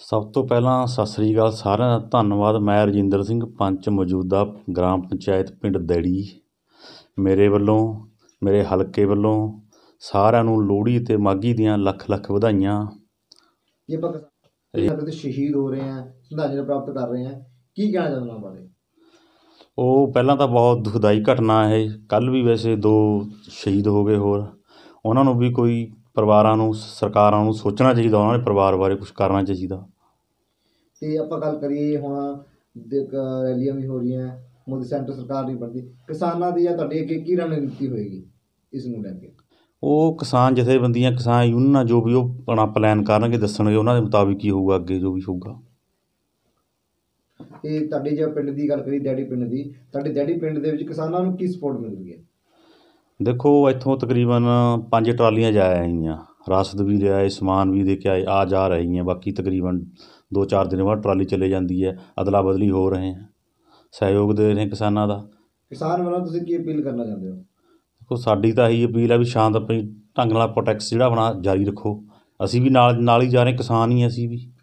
ਸਭ ਤੋਂ ਪਹਿਲਾਂ ਸਤਿ ਸ਼੍ਰੀ ਅਕਾਲ ਸਾਰਿਆਂ ਦਾ ਧੰਨਵਾਦ ਮੈਂ ਰਜਿੰਦਰ ਸਿੰਘ ਪੰਚ ਮੌਜੂਦਾ ਗ੍ਰਾਮ ਪੰਚਾਇਤ ਪਿੰਡ ਦੜੀ ਮੇਰੇ ਵੱਲੋਂ ਮੇਰੇ ਹਲਕੇ ਵੱਲੋਂ ਸਾਰਿਆਂ ਨੂੰ ਲੋਹੜੀ ਤੇ ਮਾਘੀ ਦੀਆਂ ਲੱਖ ਲੱਖ ਵਧਾਈਆਂ ਜੇ ਆਪਾਂ ਸਾਡੇ ਸ਼ਹੀਦ ਹੋ ਰਹੇ ਆ ਸੰਵਿਧਾਨ ਪ੍ਰਾਪਤ ਕਰ ਰਹੇ ਆ ਕੀ ਕਹਿਣਾ ਚਾਹੁੰਦਾ ਬਾਰੇ ਉਹ ਪਹਿਲਾਂ ਤਾਂ ਬਹੁਤ ਦੁਖਦਾਈ ਘਟਨਾ ਹੈ ਕੱਲ ਵੀ ਵੈਸੇ ਦੋ ਸ਼ਹੀਦ ਹੋ ਗਏ ਹੋਰ ਉਹਨਾਂ ਨੂੰ ਵੀ ਕੋਈ ਪਰਿਵਾਰਾਂ ਨੂੰ ਸਰਕਾਰਾਂ ਨੂੰ ਸੋਚਣਾ ਚਾਹੀਦਾ ਉਹਨਾਂ ਦੇ ਪਰਿਵਾਰ ਬਾਰੇ ਕੁਝ ਕਰਨਾ ਚਾਹੀਦਾ ਤੇ ਆਪਾਂ ਗੱਲ ਕਰੀਏ ਹੁਣ ਦੇ- ਰੈਲੀਆਂ ਵੀ ਹੋ ਰਹੀਆਂ ਹੈ, ਮੋਦੀ ਸੈਂਟਰ ਸਰਕਾਰ ਨਹੀਂ ਬਣਦੀ ਕਿਸਾਨਾਂ ਦੀ ਜਾਂ ਤੁਹਾਡੀ ਅੱਗੇ ਕੀ ਰਣਨੀਤੀ ਹੋਏਗੀ ਇਸ ਨੂੰ ਲੈ ਕੇ ਉਹ ਕਿਸਾਨ ਜਥੇਬੰਦੀਆਂ ਕਿਸਾਨ ਯੂਨੀਅਨਾਂ ਜੋ ਵੀ ਉਹ ਆਪਣਾ ਪਲਾਨ ਕਰਨਗੇ ਦੱਸਣਗੇ ਉਹਨਾਂ ਦੇ ਮੁਤਾਬਿਕ ਕੀ ਹੋਊਗਾ ਅੱਗੇ ਜੋ ਵੀ ਹੋਊਗਾ ਤੇ ਤੁਹਾਡੇ ਜਿਹੜੇ ਪਿੰਡ ਦੀ ਗੱਲ ਕਰੀ ਡੈਡੀ ਪਿੰਡ ਦੀ ਤੁਹਾਡੇ ਡੈਡੀ ਪਿੰਡ ਦੇ ਵਿੱਚ ਕਿਸਾਨਾਂ ਨੂੰ ਕੀ ਸਪੋਰਟ ਮਿਲ ਰਹੀ ਹੈ ਦੇਖੋ ਇੱਥੋਂ ਤਕਰੀਬਨ ਪੰਜ ਟਰਾਲੀਆਂ ਜਾ ਆਈਆਂ ਰਸਦ ਵੀ ਲੈ ਆਏ ਸਮਾਨ ਵੀ ਦੇ ਕੇ ਆਏ ਆ ਜਾ ਰਹੀਆਂ ਬਾਕੀ ਤਕਰੀਬਨ 2-4 ਦਿਨ ਬਾਅਦ ਟਰਾਲੀ ਚੱਲੇ ਜਾਂਦੀ ਹੈ ਅਦਲਾ ਬਦਲੀ ਹੋ ਰਹੇ ਹਨ ਸਹਿਯੋਗ ਦੇ ਰਹੇ ਕਿਸਾਨਾਂ ਦਾ ਕਿਸਾਨ ਵੱਲੋਂ ਤੁਸੀਂ ਕੀ ਅਪੀਲ ਕਰਨਾ ਚਾਹੁੰਦੇ ਹੋ ਦੇਖੋ ਸਾਡੀ ਤਾਂ ਇਹੀ ਅਪੀਲ ਹੈ ਵੀ ਸ਼ਾਂਤ ਆਪਣੀ ਢੰਗ ਨਾਲ ਪ੍ਰੋਟੈਕਸ ਜਿਹੜਾ ਬਣਾ ਜਾਰੀ ਰੱਖੋ ਅਸੀਂ ਵੀ ਨਾਲ ਨਾਲ ਹੀ ਜਾ ਰਹੇ ਕਿਸਾਨ ਹੀ ਅਸੀਂ ਵੀ